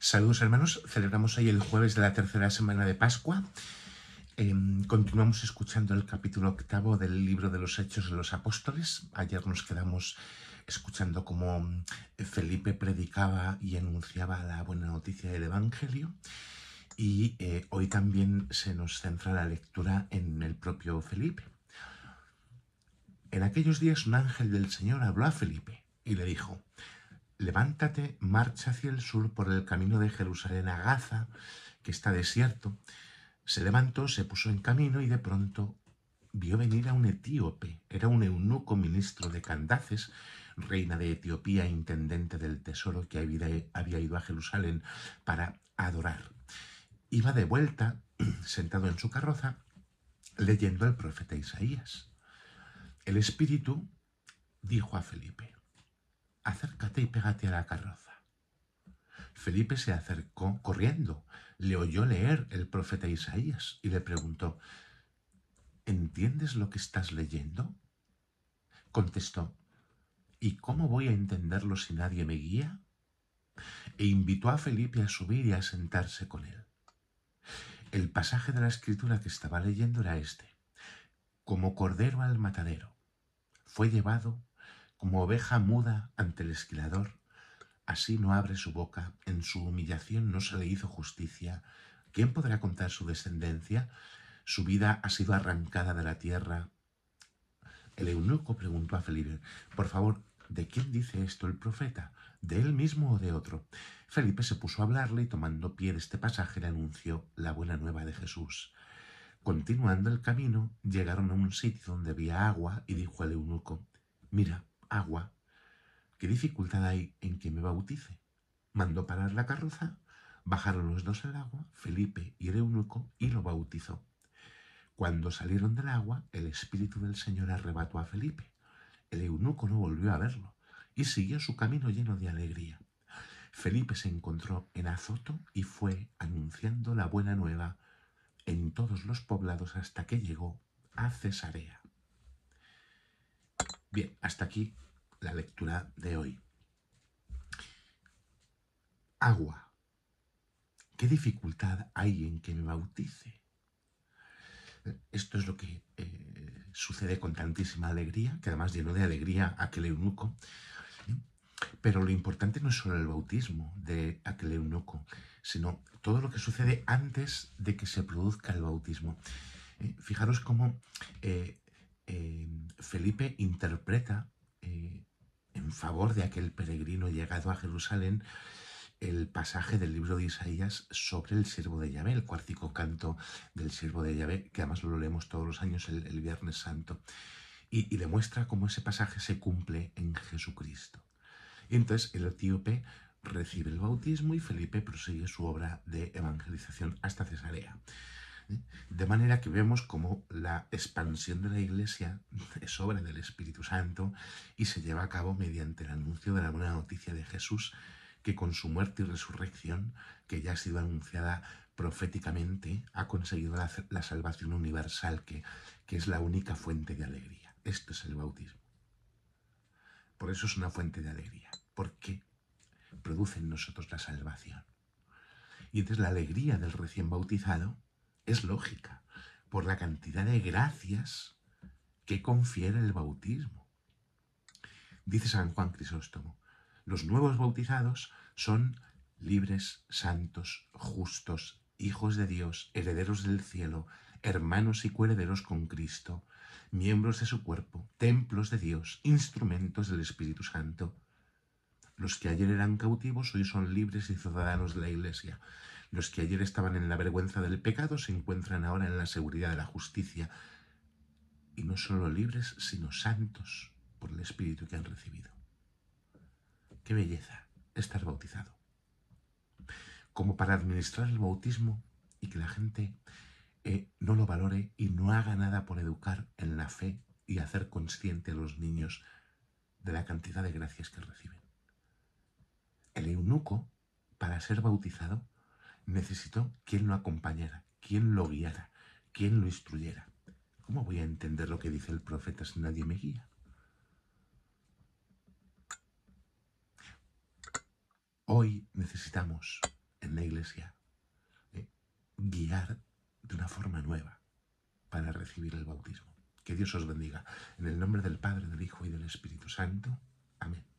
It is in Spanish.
Saludos hermanos, celebramos hoy el jueves de la tercera semana de Pascua. Em, continuamos escuchando el capítulo octavo del libro de los Hechos de los Apóstoles. Ayer nos quedamos escuchando cómo eh, Felipe predicaba y anunciaba la buena noticia del Evangelio. Y eh, hoy también se nos centra la lectura en el propio Felipe. En aquellos días un ángel del Señor habló a Felipe y le dijo, levántate, marcha hacia el sur por el camino de Jerusalén a Gaza, que está desierto. Se levantó, se puso en camino y de pronto vio venir a un etíope. Era un eunuco ministro de Candaces, reina de Etiopía, intendente del tesoro que había ido a Jerusalén para adorar. Iba de vuelta, sentado en su carroza, leyendo al profeta Isaías. El espíritu dijo a Felipe, acércate y pégate a la carroza. Felipe se acercó corriendo, le oyó leer el profeta Isaías y le preguntó, ¿entiendes lo que estás leyendo? Contestó, ¿y cómo voy a entenderlo si nadie me guía? E invitó a Felipe a subir y a sentarse con él. El pasaje de la escritura que estaba leyendo era este. Como cordero al matadero, fue llevado como oveja muda ante el esquilador, así no abre su boca, en su humillación no se le hizo justicia. ¿Quién podrá contar su descendencia? Su vida ha sido arrancada de la tierra. El eunuco preguntó a Felipe, por favor, ¿de quién dice esto el profeta? ¿De él mismo o de otro? Felipe se puso a hablarle y tomando pie de este pasaje le anunció la buena nueva de Jesús. Continuando el camino, llegaron a un sitio donde había agua y dijo al eunuco, Mira, agua, ¿qué dificultad hay en que me bautice? Mandó parar la carroza, bajaron los dos al agua, Felipe y el eunuco, y lo bautizó. Cuando salieron del agua, el Espíritu del Señor arrebató a Felipe. El eunuco no volvió a verlo y siguió su camino lleno de alegría. Felipe se encontró en Azoto y fue anunciando la buena nueva en todos los poblados hasta que llegó a Cesarea. Bien, hasta aquí la lectura de hoy. Agua. ¿Qué dificultad hay en que me bautice? Esto es lo que eh, sucede con tantísima alegría, que además llenó de alegría a aquel eunuco. ¿eh? Pero lo importante no es solo el bautismo de aquel eunuco, sino todo lo que sucede antes de que se produzca el bautismo. ¿Eh? fijaros cómo Em, Felipe interpreta eh, en favor de aquel peregrino llegado a Jerusalén el pasaje del libro de Isaías sobre el siervo de Yahvé, el cuartico canto del siervo de Yahvé, que además lo leemos todos los años el, Viernes Santo, y, y, demuestra cómo ese pasaje se cumple en Jesucristo. Y entonces el etíope recibe el bautismo y Felipe prosigue su obra de evangelización hasta Cesarea. De manera que vemos como la expansión de la Iglesia es obra del Espíritu Santo y se lleva a cabo mediante el anuncio de la buena noticia de Jesús, que con su muerte y resurrección, que ya ha sido anunciada proféticamente, ha conseguido la, salvación universal, que, que es la única fuente de alegría. Esto es el bautismo. Por eso es una fuente de alegría, porque produce en nosotros la salvación. Y entonces la alegría del recién bautizado es lógica por la cantidad de gracias que confiere el bautismo. Dice San Juan Crisóstomo, los nuevos bautizados son libres, santos, justos, hijos de Dios, herederos del cielo, hermanos y coherederos con Cristo, miembros de su cuerpo, templos de Dios, instrumentos del Espíritu Santo. Los que ayer eran cautivos hoy son libres y ciudadanos de la Iglesia. Los que ayer estaban en la vergüenza del pecado se encuentran ahora en la seguridad de la justicia, y no solo libres, sino santos por el Espíritu que han recibido. Qué belleza estar bautizado. Como para administrar el bautismo y que la gente eh, no lo valore y no haga nada por educar en la fe y hacer consciente a los niños de la cantidad de gracias que reciben. El eunuco, para ser bautizado, Necesito quien lo acompañara, quien lo guiara, quien lo instruyera. ¿Cómo voy a entender lo que dice el profeta si nadie me guía? Hoy necesitamos en la iglesia eh, guiar de una forma nueva para recibir el bautismo. Que Dios os bendiga. En el nombre del Padre, del Hijo y del Espíritu Santo. Amén.